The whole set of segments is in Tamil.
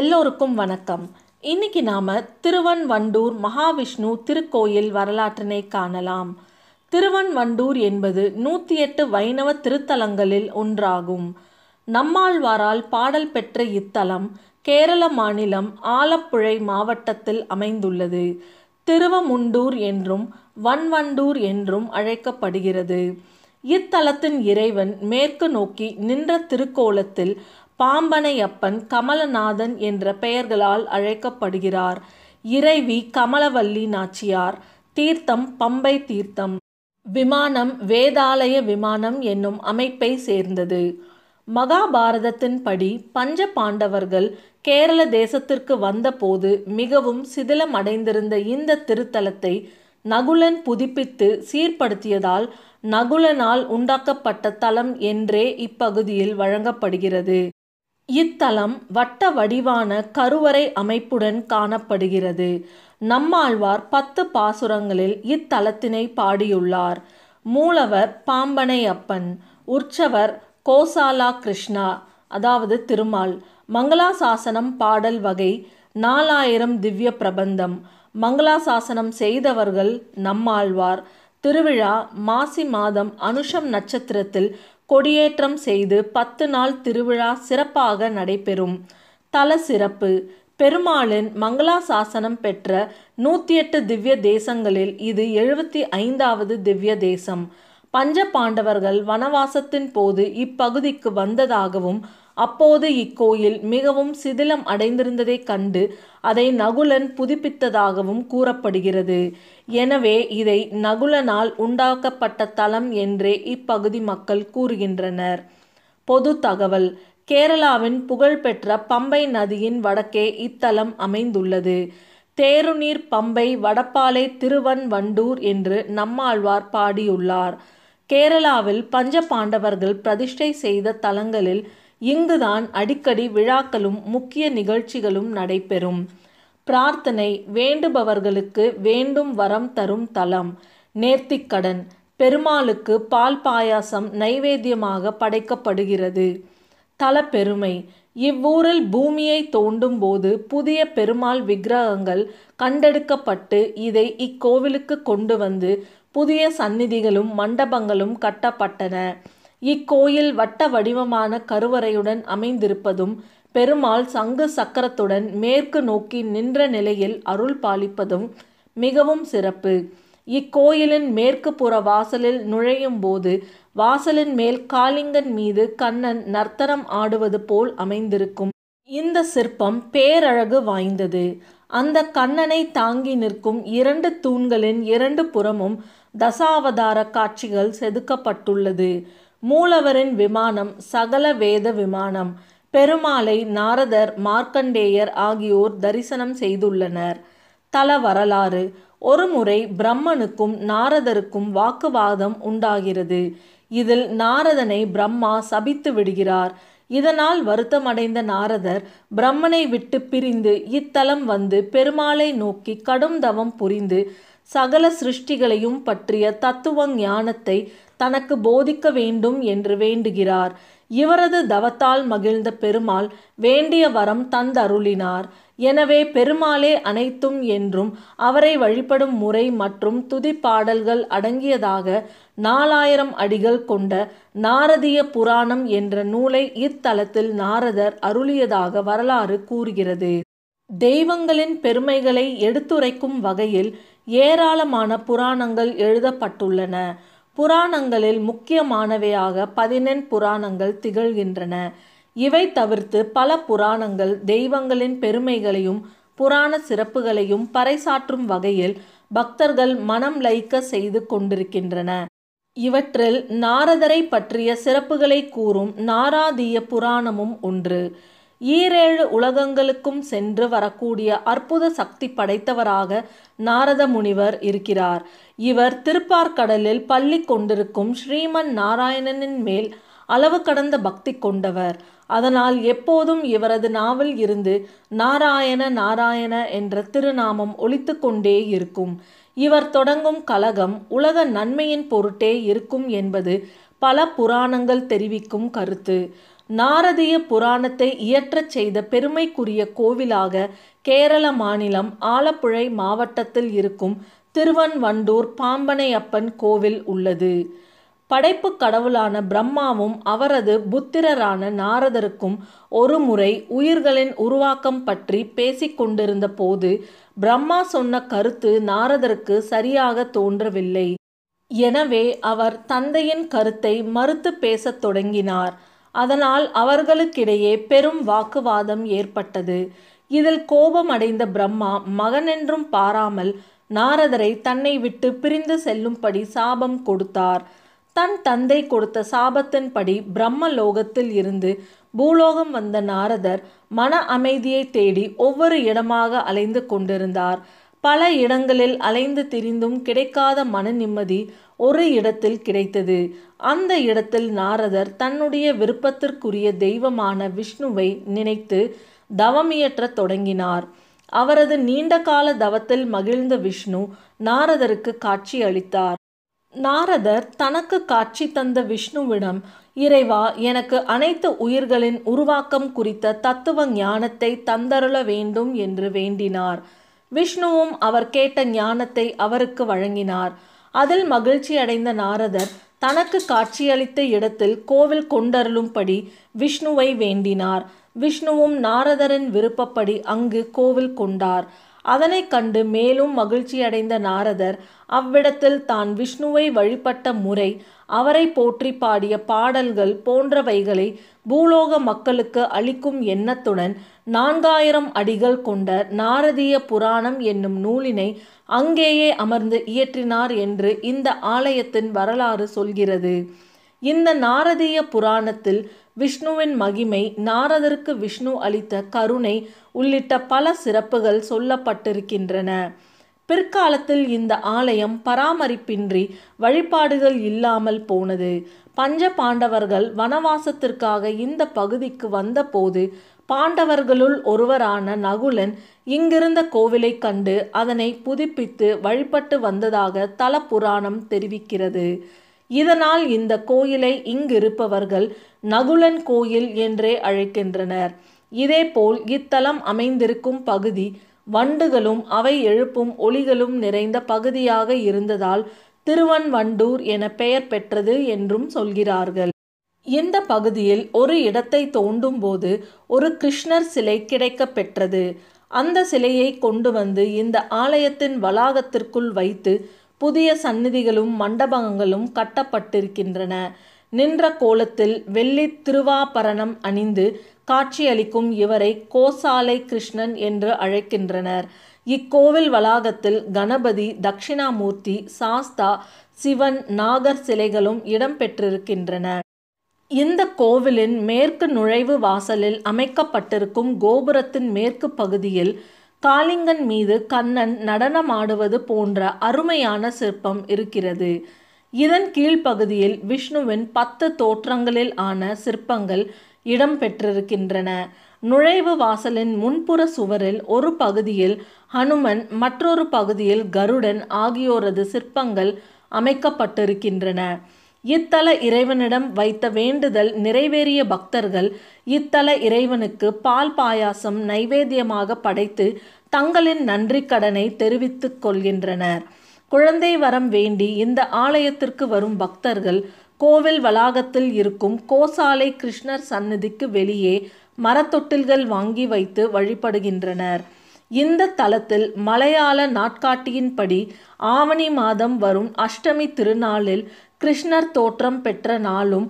எல்லோருக்கும் வணக்கம் இன்னைக்கு நாம் திருவன்வண்டூர் மகாவிஷ்ணு திருக்கோயில் வரலாற்றினை காணலாம் திருவன்வண்டூர் என்பது நூற்றி எட்டு வைணவ திருத்தலங்களில் ஒன்றாகும் நம்மாழ்வாரால் பாடல் பெற்ற இத்தலம் கேரள மாநிலம் ஆலப்புழை மாவட்டத்தில் அமைந்துள்ளது திருவமுண்டூர் என்றும் வன்வண்டூர் என்றும் அழைக்கப்படுகிறது இத்தலத்தின் இறைவன் மேற்கு நோக்கி நின்ற திருக்கோலத்தில் பாம்பனையப்பன் கமலநாதன் என்ற பெயர்களால் அழைக்கப்படுகிறார் இறைவி கமலவல்லி நாச்சியார் தீர்த்தம் பம்பை தீர்த்தம் விமானம் வேதாலய விமானம் என்னும் அமைப்பை சேர்ந்தது மகாபாரதத்தின்படி பஞ்ச பாண்டவர்கள் கேரள தேசத்திற்கு வந்தபோது மிகவும் சிதிலம் அடைந்திருந்த இந்த திருத்தலத்தை நகுலன் புதுப்பித்து சீர்படுத்தியதால் நகுலனால் உண்டாக்கப்பட்ட தலம் என்றே இப்பகுதியில் வழங்கப்படுகிறது இத்தலம் வட்ட வடிவான கருவறை அமைப்புடன் காணப்படுகிறது நம்மாழ்வார் பத்து பாசுரங்களில் இத்தலத்தினை பாடியுள்ளார் மூலவர் பாம்பனை அப்பன் உற்சவர் கோசாலா கிருஷ்ணா அதாவது திருமால் மங்களாசாசனம் பாடல் வகை நாலாயிரம் திவ்ய பிரபந்தம் மங்களாசாசனம் செய்தவர்கள் நம்மாழ்வார் திருவிழா மாசி மாதம் அனுஷம் நட்சத்திரத்தில் கொடியேற்றம் செய்து பத்து நாள் திருவிழா சிறப்பாக நடைபெறும் தல சிறப்பு பெருமாளின் மங்களா சாசனம் பெற்ற நூற்றி எட்டு திவ்ய தேசங்களில் இது எழுபத்தி ஐந்தாவது திவ்ய தேசம் பஞ்ச பாண்டவர்கள் வனவாசத்தின் போது இப்பகுதிக்கு வந்ததாகவும் அப்போது இக்கோயில் மிகவும் சிதிலம் அடைந்திருந்ததை கண்டு அதை நகுலன் புதுப்பித்ததாகவும் கூறப்படுகிறது எனவே இதை நகுலனால் உண்டாக்கப்பட்ட தலம் என்றே இப்பகுதி மக்கள் கூறுகின்றனர் பொது தகவல் கேரளாவின் புகழ்பெற்ற பம்பை நதியின் வடக்கே இத்தலம் அமைந்துள்ளது தேருநீர் பம்பை வடப்பாலை திருவன் வண்டூர் என்று நம்மாழ்வார் பாடியுள்ளார் கேரளாவில் பஞ்ச பாண்டவர்கள் பிரதிஷ்டை செய்த தலங்களில் இங்குதான் அடிக்கடி விழாக்களும் முக்கிய நிகழ்ச்சிகளும் நடைபெறும் பிரார்த்தனை வேண்டுபவர்களுக்கு வேண்டும் வரம் தரும் தலம் நேர்த்திக்கடன் பெருமாளுக்கு பால் பாயாசம் நைவேத்தியமாக படைக்கப்படுகிறது தல பெருமை இவ்வூரில் பூமியை தோண்டும் போது புதிய பெருமாள் விக்கிரகங்கள் கண்டெடுக்கப்பட்டு இதை இக்கோவிலுக்கு கொண்டு வந்து புதிய சந்நிதிகளும் மண்டபங்களும் கட்டப்பட்டன இக்கோயில் வட்ட வடிவமான கருவறையுடன் அமைந்திருப்பதும் பெருமாள் சங்கு சக்கரத்துடன் மேற்கு நோக்கி நின்ற நிலையில் அருள் பாலிப்பதும் மிகவும் சிறப்பு இக்கோயிலின் மேற்கு புற வாசலில் நுழையும் போது வாசலின் மேல் காளிங்கன் மீது கண்ணன் நர்த்தனம் ஆடுவது போல் அமைந்திருக்கும் இந்த சிற்பம் பேரழகு வாய்ந்தது அந்த கண்ணனை தாங்கி நிற்கும் இரண்டு தூண்களின் இரண்டு புறமும் தசாவதார காட்சிகள் செதுக்கப்பட்டுள்ளது மூலவரின் விமானம் சகல வேத விமானம் பெருமாளை நாரதர் மார்க்கண்டேயர் ஆகியோர் தரிசனம் செய்துள்ளனர் தல வரலாறு ஒருமுறை பிரம்மனுக்கும் நாரதருக்கும் வாக்குவாதம் உண்டாகிறது இதில் நாரதனை பிரம்மா சபித்து விடுகிறார் இதனால் வருத்தமடைந்த நாரதர் பிரம்மனை விட்டு பிரிந்து இத்தலம் வந்து பெருமாளை நோக்கி கடும் தவம் புரிந்து சகல சிருஷ்டிகளையும் பற்றிய தத்துவ ஞானத்தை தனக்கு போதிக்க வேண்டும் என்று வேண்டுகிறார் இவரது தவத்தால் மகிழ்ந்த பெருமாள் வேண்டிய வரம் தந்தருளினார் எனவே பெருமாளே அனைத்தும் என்றும் அவரை வழிபடும் முறை மற்றும் துதிப்பாடல்கள் அடங்கியதாக நாலாயிரம் அடிகள் கொண்ட நாரதிய புராணம் என்ற நூலை இத்தலத்தில் நாரதர் அருளியதாக வரலாறு கூறுகிறது தெய்வங்களின் பெருமைகளை எடுத்துரைக்கும் வகையில் ஏராளமான புராணங்கள் எழுதப்பட்டுள்ளன புராணங்களில் முக்கியமானவையாக பதினெண் புராணங்கள் திகழ்கின்றன இவை தவிர்த்து பல புராணங்கள் தெய்வங்களின் பெருமைகளையும் புராண சிறப்புகளையும் பறைசாற்றும் வகையில் பக்தர்கள் மனம் லைக்க செய்து கொண்டிருக்கின்றன இவற்றில் நாரதரை பற்றிய சிறப்புகளை கூறும் நாராதீய புராணமும் ஒன்று ஈரேழு உலகங்களுக்கும் சென்று வரக்கூடிய அற்புத சக்தி படைத்தவராக நாரத முனிவர் இருக்கிறார் இவர் திருப்பார்கடலில் பள்ளி கொண்டிருக்கும் ஸ்ரீமன் நாராயணனின் மேல் அளவு கடந்த பக்தி கொண்டவர் அதனால் எப்போதும் இவரது நாவல் இருந்து நாராயண நாராயண என்ற திருநாமம் ஒழித்து கொண்டே இருக்கும் இவர் தொடங்கும் கலகம் உலக நன்மையின் பொருட்டே இருக்கும் என்பது பல புராணங்கள் தெரிவிக்கும் கருத்து நாரதிய புராணத்தை இயற்றச் செய்த பெருமைக்குரிய கோவிலாக கேரள மாநிலம் ஆலப்புழை மாவட்டத்தில் இருக்கும் திருவன்வண்டூர் பாம்பனையப்பன் கோவில் உள்ளது படைப்பு கடவுளான பிரம்மாவும் அவரது புத்திரரான நாரதருக்கும் ஒரு முறை உயிர்களின் உருவாக்கம் பற்றி பேசிக்கொண்டிருந்த போது பிரம்மா சொன்ன கருத்து நாரதருக்கு சரியாக தோன்றவில்லை எனவே அவர் தந்தையின் கருத்தை மறுத்து பேசத் தொடங்கினார் அதனால் அவர்களுக்கிடையே பெரும் வாக்குவாதம் ஏற்பட்டது இதில் கோபமடைந்த பிரம்மா மகனென்றும் பாராமல் நாரதரை தன்னை விட்டு பிரிந்து செல்லும்படி சாபம் கொடுத்தார் தன் தந்தை கொடுத்த சாபத்தின்படி பிரம்மலோகத்தில் இருந்து பூலோகம் வந்த நாரதர் மன அமைதியை தேடி ஒவ்வொரு இடமாக அலைந்து கொண்டிருந்தார் பல இடங்களில் அலைந்து திரிந்தும் கிடைக்காத மன நிம்மதி ஒரு இடத்தில் கிடைத்தது அந்த இடத்தில் நாரதர் தன்னுடைய விருப்பத்திற்குரிய தெய்வமான விஷ்ணுவை நினைத்து தவமியற்ற தொடங்கினார் அவரது நீண்ட கால தவத்தில் மகிழ்ந்த விஷ்ணு நாரதருக்கு காட்சி அளித்தார் நாரதர் தனக்கு காட்சி தந்த விஷ்ணுவிடம் இறைவா எனக்கு அனைத்து உயிர்களின் உருவாக்கம் குறித்த தத்துவ ஞானத்தை தந்தருள வேண்டும் என்று வேண்டினார் விஷ்ணுவும் அவர் கேட்ட ஞானத்தை அவருக்கு வழங்கினார் அதில் மகிழ்ச்சி அடைந்த நாரதர் தனக்கு காட்சியளித்த இடத்தில் கோவில் கொண்டருளும்படி விஷ்ணுவை வேண்டினார் விஷ்ணுவும் நாரதரின் விருப்பப்படி அங்கு கோவில் கொண்டார் அதனைக் கண்டு மேலும் மகிழ்ச்சியடைந்த நாரதர் அவ்விடத்தில் தான் விஷ்ணுவை வழிபட்ட முறை அவரை போற்றி பாடிய பாடல்கள் போன்றவைகளை பூலோக மக்களுக்கு அளிக்கும் எண்ணத்துடன் நான்காயிரம் அடிகள் கொண்ட நாரதிய புராணம் என்னும் நூலினை அங்கேயே அமர்ந்து இயற்றினார் என்று இந்த ஆலயத்தின் வரலாறு சொல்கிறது இந்த நாரதீய புராணத்தில் விஷ்ணுவின் மகிமை நாரதருக்கு விஷ்ணு அளித்த கருணை உள்ளிட்ட பல சிறப்புகள் சொல்லப்பட்டிருக்கின்றன பிற்காலத்தில் இந்த ஆலயம் பராமரிப்பின்றி வழிபாடுகள் இல்லாமல் போனது பஞ்ச பாண்டவர்கள் வனவாசத்திற்காக இந்த பகுதிக்கு வந்தபோது பாண்டவர்களுள் ஒருவரான நகுலன் இங்கிருந்த கோவிலை கண்டு அதனை புதுப்பித்து வழிபட்டு வந்ததாக தல புராணம் தெரிவிக்கிறது இதனால் இந்த கோயிலை இங்கிருப்பவர்கள் நகுலன் கோயில் என்றே அழைக்கின்றனர் இதேபோல் இத்தலம் அமைந்திருக்கும் பகுதி வண்டுகளும் அவை எழுப்பும் ஒளிகளும் நிறைந்த பகுதியாக இருந்ததால் திருவன்வண்டூர் என பெயர் பெற்றது என்றும் சொல்கிறார்கள் இந்த பகுதியில் ஒரு இடத்தை தோண்டும் போது ஒரு கிருஷ்ணர் சிலை கிடைக்க பெற்றது அந்த சிலையை கொண்டு வந்து இந்த ஆலயத்தின் வளாகத்திற்குள் வைத்து புதிய சந்நிதிகளும் மண்டபங்களும் கட்டப்பட்டிருக்கின்றன நின்ற கோலத்தில் வெள்ளி திருவாபரணம் அணிந்து காட்சியளிக்கும் இவரை கோசாலை கிருஷ்ணன் என்று அழைக்கின்றனர் இக்கோவில் வளாகத்தில் கணபதி தட்சிணாமூர்த்தி சாஸ்தா சிவன் நாகர் சிலைகளும் இடம்பெற்றிருக்கின்றன இந்த கோவிலின் மேற்கு நுழைவு வாசலில் அமைக்கப்பட்டிருக்கும் கோபுரத்தின் மேற்கு பகுதியில் காளிங்கன் மீது கண்ணன் நடனமாடுவது போன்ற அருமையான சிற்பம் இருக்கிறது இதன் கீழ்ப்பகுதியில் விஷ்ணுவின் பத்து தோற்றங்களில் ஆன சிற்பங்கள் இடம்பெற்றிருக்கின்றன நுழைவு வாசலின் முன்புற சுவரில் ஒரு பகுதியில் ஹனுமன் மற்றொரு பகுதியில் கருடன் ஆகியோரது சிற்பங்கள் அமைக்கப்பட்டிருக்கின்றன இத்தல இறைவனிடம் வைத்த வேண்டுதல் நிறைவேறிய பக்தர்கள் இத்தல இறைவனுக்கு பால் பாயாசம் நைவேத்தியமாக படைத்து தங்களின் நன்றி கடனை தெரிவித்துக் கொள்கின்றனர் குழந்தை வரம் வேண்டி இந்த ஆலயத்திற்கு வரும் பக்தர்கள் கோவில் வளாகத்தில் இருக்கும் கோசாலை கிருஷ்ணர் சன்னதிக்கு வெளியே மரத்தொட்டில்கள் வாங்கி வைத்து வழிபடுகின்றனர் இந்த தலத்தில் மலையாள நாட்காட்டியின்படி ஆவணி மாதம் வரும் அஷ்டமி திருநாளில் கிருஷ்ணர் தோற்றம் பெற்ற நாளும்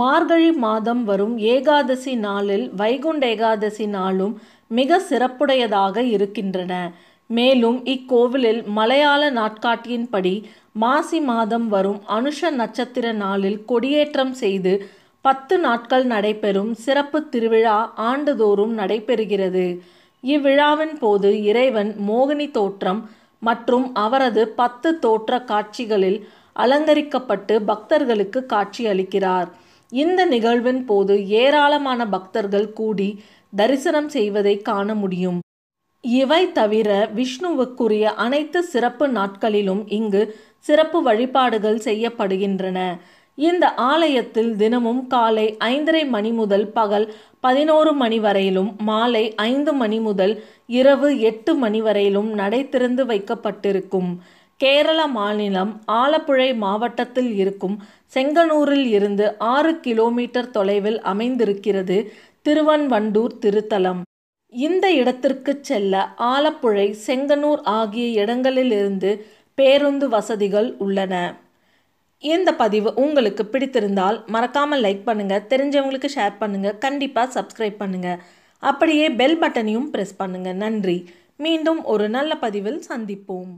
மார்கழி மாதம் வரும் ஏகாதசி நாளில் வைகுண்ட ஏகாதசி நாளும் மிக சிறப்புடையதாக இருக்கின்றன மேலும் இக்கோவிலில் மலையாள நாட்காட்டியின்படி மாசி மாதம் வரும் அனுஷ நட்சத்திர நாளில் கொடியேற்றம் செய்து பத்து நாட்கள் நடைபெறும் சிறப்பு திருவிழா ஆண்டுதோறும் நடைபெறுகிறது இவ்விழாவின் போது இறைவன் மோகினி தோற்றம் மற்றும் அவரது பத்து தோற்ற காட்சிகளில் அலங்கரிக்கப்பட்டு பக்தர்களுக்கு காட்சியளிக்கிறார் இந்த நிகழ்வின் போது ஏராளமான பக்தர்கள் கூடி தரிசனம் செய்வதை காண முடியும் இவை தவிர விஷ்ணுவுக்குரிய அனைத்து சிறப்பு நாட்களிலும் இங்கு சிறப்பு வழிபாடுகள் செய்யப்படுகின்றன இந்த ஆலயத்தில் தினமும் காலை ஐந்தரை மணி முதல் பகல் பதினோரு மணி வரையிலும் மாலை ஐந்து மணி முதல் இரவு எட்டு மணி வரையிலும் நடை திறந்து வைக்கப்பட்டிருக்கும் கேரள மாநிலம் ஆலப்புழை மாவட்டத்தில் இருக்கும் செங்கனூரில் இருந்து ஆறு கிலோமீட்டர் தொலைவில் அமைந்திருக்கிறது திருவன்வண்டூர் திருத்தலம் இந்த இடத்திற்கு செல்ல ஆலப்புழை செங்கனூர் ஆகிய இடங்களிலிருந்து பேருந்து வசதிகள் உள்ளன இந்த பதிவு உங்களுக்கு பிடித்திருந்தால் மறக்காமல் லைக் பண்ணுங்கள் தெரிஞ்சவங்களுக்கு ஷேர் பண்ணுங்கள் கண்டிப்பாக சப்ஸ்கிரைப் பண்ணுங்கள் அப்படியே பெல் பட்டனையும் ப்ரெஸ் பண்ணுங்கள் நன்றி மீண்டும் ஒரு நல்ல பதிவில் சந்திப்போம்